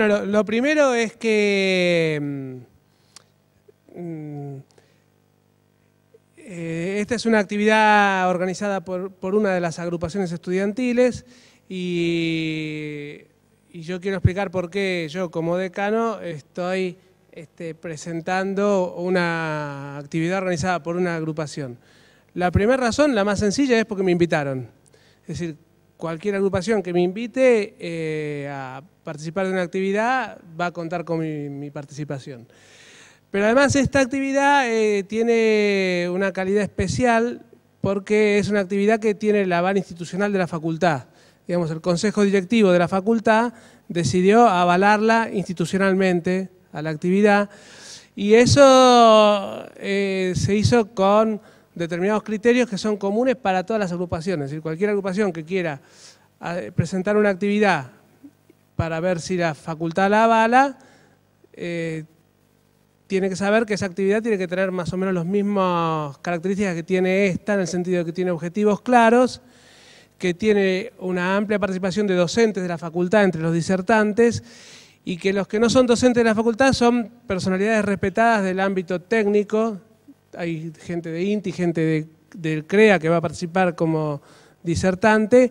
Bueno, lo, primero es que mm, mm, eh, esta es una actividad organizada por, una de las agrupaciones estudiantiles y, yo quiero explicar por qué yo como decano estoy este, presentando una actividad organizada por una agrupación. La primera razón, la más sencilla, es porque me invitaron. Es decir, cualquier agrupación que me invite eh, a participar de una actividad va a contar con mi, participación. Pero además esta actividad eh, tiene una calidad especial porque es una actividad que tiene el aval institucional de la facultad. Digamos, el consejo directivo de la facultad decidió avalarla institucionalmente a la actividad y eso eh, se hizo con determinados criterios que son comunes para todas las agrupaciones. Es cualquier agrupación que quiera ah, presentar una actividad para ver si la facultad la avala, eh, tiene que saber que esa actividad tiene que tener más o menos las mismas características que tiene esta, en el sentido de que tiene objetivos claros, que tiene una amplia participación de docentes de la facultad entre los disertantes y que los que no son docentes de la facultad son personalidades respetadas del ámbito técnico, hay gente de INTI, gente de, del CREA que va a participar como disertante,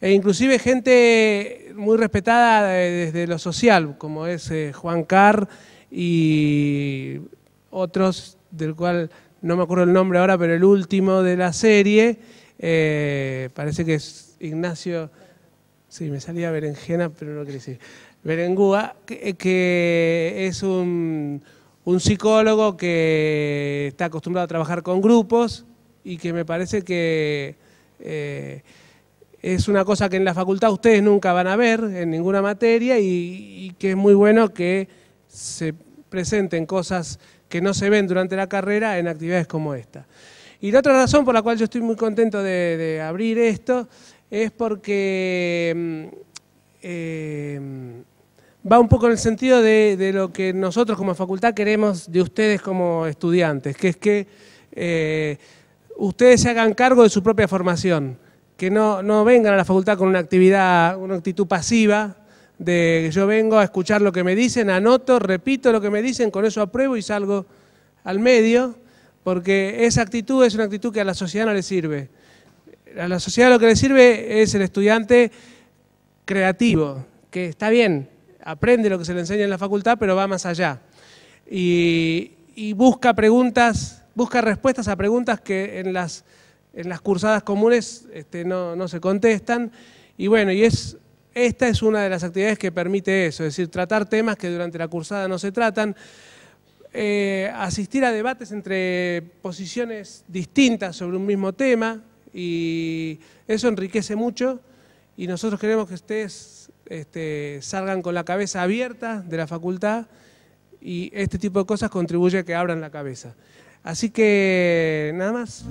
e inclusive gente muy respetada eh, desde lo social, como es eh, Juan Carr y otros, del cual no me acuerdo el nombre ahora, pero el último de la serie, eh, parece que es Ignacio, sí, me salía berenjena, pero no quiere decir, Berengúa, que es un un psicólogo que está acostumbrado a trabajar con grupos y que me parece que eh, es una cosa que en la facultad ustedes nunca van a ver en ninguna materia y, que es muy bueno que se presenten cosas que no se ven durante la carrera en actividades como esta. Y la otra razón por la cual yo estoy muy contento de, abrir esto es porque mm, eh, va un poco en el sentido de, lo que nosotros como facultad queremos de ustedes como estudiantes, que es que eh, ustedes se hagan cargo de su propia formación, que no, vengan a la facultad con una actividad, una actitud pasiva, de yo vengo a escuchar lo que me dicen, anoto, repito lo que me dicen, con eso apruebo y salgo al medio, porque esa actitud es una actitud que a la sociedad no le sirve. A la sociedad lo que le sirve es el estudiante creativo, que está bien, aprende lo que se le enseña en la facultad, pero va más allá. Y, busca preguntas, busca respuestas a preguntas que en las, en las cursadas comunes este, no, se contestan. Y bueno, y es, esta es una de las actividades que permite eso, es decir, tratar temas que durante la cursada no se tratan, eh, asistir a debates entre posiciones distintas sobre un mismo tema, y eso enriquece mucho, y nosotros queremos que estés este, salgan con la cabeza abierta de la facultad y este tipo de cosas contribuye a que abran la cabeza. Así que nada más.